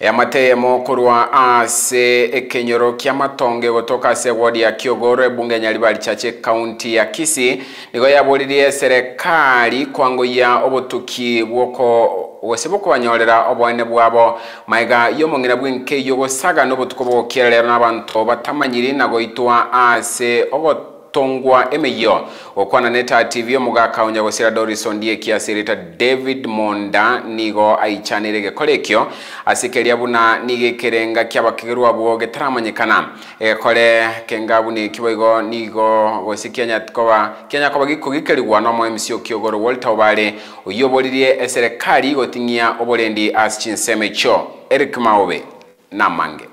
emateyemo kurwa ase ekenyoro kia matonge gotoka ase wodi ya kiogoro ebunge nyaribari chache kaunti ya kisi nigo yaboririe serekari kwanguya obotuki bwoko gose bokobanyorera obwane bwabo maiga yomong'ina bwenke yogosaga n'obotuko bwokerera rero n'abanto batamanyiri nagoitwa ase obotu tongwa emeyo okwana neta tv omoga akaunya gosira doris ondie kiasirite david monda nigo aichanire gekore ekio asikeria buna nigekerenga kiabakigerwa bwo getaramanyikana egekore kenga buna kiboigo nigo gosi kianya tkoba kianya koba gikugikeriwa no mc okiogoro walter obare oyoboririe eserikali goting'ia oborendi as chinseme cho eric maobe namange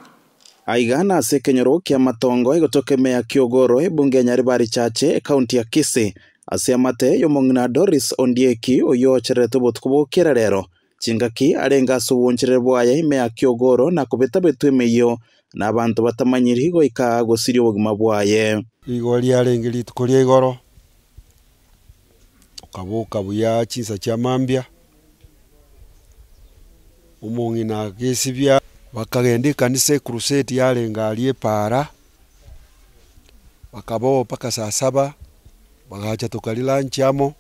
aigana ase kenyoro kia matongo mea kiogoro ebunge ya nyaribari chache ekaunti ya kisi ase amate yomong'ina doris ondieki oyo ochererete obotuko bokera rero chingaki arenga ase obwoncherere bwaye ime ya kiogoro na kobetabetwa emeiyo na abanto batamanyiri goika gosiria obogima bwaye igo riarenge rituko ria igoro okaboka buya chinsa chia mambia omong'ina agesibia bakagenda ekanisa ecrusade yalenga ali epaara bakabawo paka saa saba bagacha tokali lanchi amo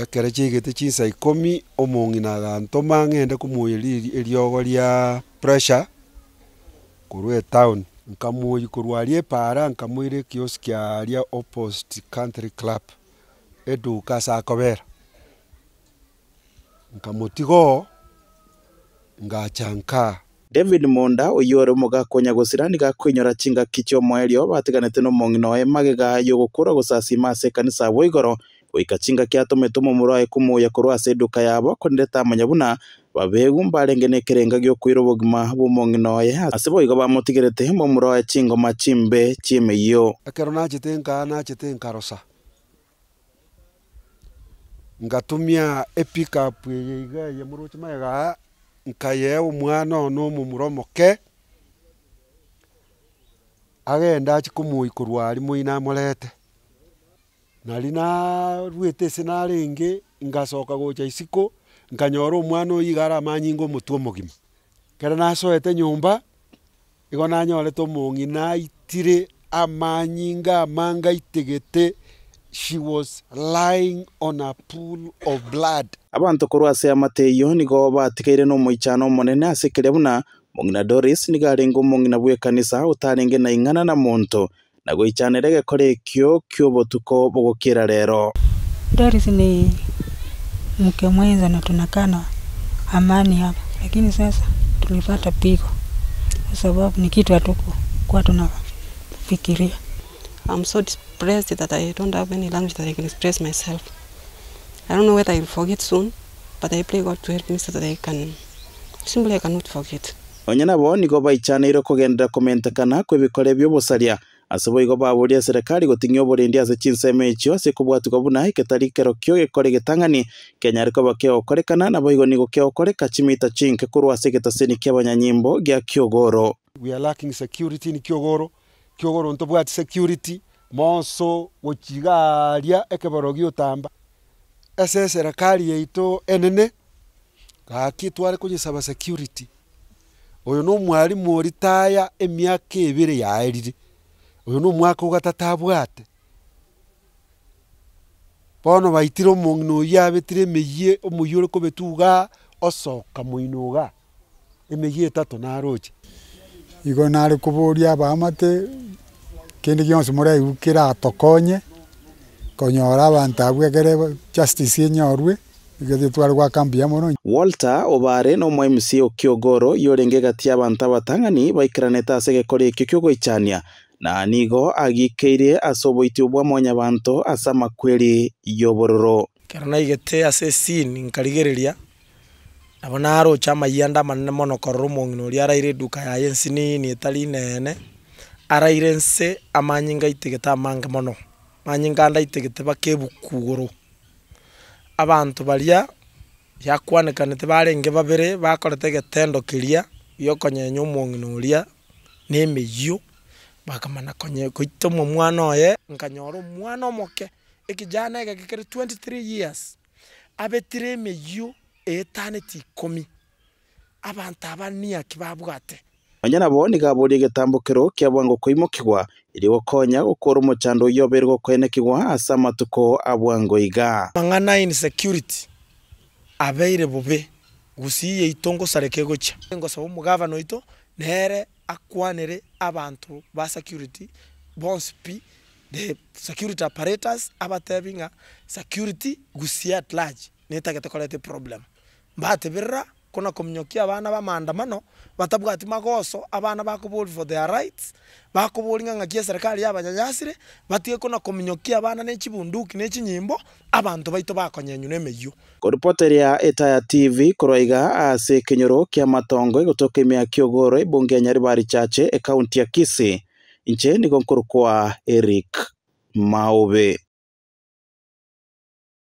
ekero chiigete chinsa ikomi omong'i gantoma ng'ende komuoyeri eriogo ria pressure korwa etown nkamuoyi korwa e aria epaara nkamoire kiosk kia ria opposite country club eduka ase akobera nkamotigo ngachanka David Monda uyore mugakonya gusira ni gakwinyora chinga kicho mwerio batiganete no mongino emage magega yogukura gusasi mase kanisa boigoro oikakinga kiatomete omomurae kumuya korwa ase duka yabo kondeta amanya babegu babegu mbarenge na ekerenge giokwira obogima bwa omong'ina oye ase boiga bamotigerete chingo chingoma chimbe chimeiyo ekero nachete na nachete rosa ngatumia epikapu eye iga nkaye omwana ono omumuromoke agende achi kumuikorwa ari moina amorete nari narwete ase narenge ngasoka gocha isiko nkanyora omwana oyo iga aramanyinga omotwe omogima kero nasoete nyomba igo nanyorete omong'i naitire amanyinga amangaitegete she was lying on a pool of blood abantu kurwasa amateyo nigo batigaire no muicano munene asikire buna mungina Doris ni gari nigarenga omungina bwe kanisa utarenge na ingana na monto na ichane goichanere kore kyo kyo botuko bogokira lero Doris ni mke mwenza na tunakana amani hapa, lakini sasa tulipata pigo, kwa sababu ni kitu hatukuwa tunafikiria I'm so depressed that I don't have any language that I can express myself. I don't know whether I'll forget soon, but I pray God to help me so that I can simply I cannot forget. Onyana bo ni Onye nabo nigo baichanairwo kugendera kumentekana kwi bikore by'obosaria ase boigo baboria serikali goting'ia oborindi ase chinsemo echio ase ekobwatiwa buna eketari kero kio gekore getang'ani kenya ariko bakeokorekana na boigo nigo keokoreka kachimita chinke kuru ase egetaseni kia nyimbo gya kyogoro we are lacking security in Kyogoro kiogoro bwati security monso gochigaria ekeboro giotamba ase eserakari yaito enene gaki tware konyesaba security oyo no mwarimu oritaya emiaka ebere yaerire oyo no omwaka ogatatabwate bono baitire omong'ina oyo abetire emeye omuya ore kobeta iga osoka moina iga emeye etato naroche igo nare koboria abaamate kindi gionsi ukira atokonye konyora abantu abwe egere justice enyorwe githä twarä mbia mono walter obare no mwa mc okiogoro yorenge gati abantu abatang'ani baikraneta ase kore rĩkio ichania na nigo agikeirie ase oboiti obwa monya banto asama kweli yobororo kero igete ase sin abona aro chama yanda manne mono korora omong'ina oria araire eduka yaye ensini ni etali nene araire nse amanyinga amange mono manyinga ndaitegete bakebuku iguru abantu baria yakwanekanete barenge babere bakorete getendo kiria giokonyenya omong'ina oria na emeyio bakamana konye goita omo mwana oye nkanyora omwana omoke ekijana ege gekere 23 years abetire emeyio eetanete ikomi abantu abaniaki babwate nabo nigaburiye gitambukiro kia bwango kuimukigwa ili gokonya gukura umucando uyoberwa kwenekigwa asa amatuko abwango iga mang'ana insecurity abeire bube gusiye itongo sareke gocha ngosaba omogavana ito nere akwanere abantu ba security bonsi pi the security apparatus abatebinga security gusia at large netagete korete problem birra kona kumnyokia abana ba maandamano batabwati magoso abana bakobori for their rights bakobori serikali ya yabanyanyasire batie kona kumnyokia abana ne echibunduki na chinyimbo abanto baito bakonyenyuna ko reporter ya etaya tv koroiga ase ah, ekenyoro kia matongo egotoka emiaki ogoro ebunge ya nyaribari chache ekaunti ya kisi inche nigo kwa eric maobe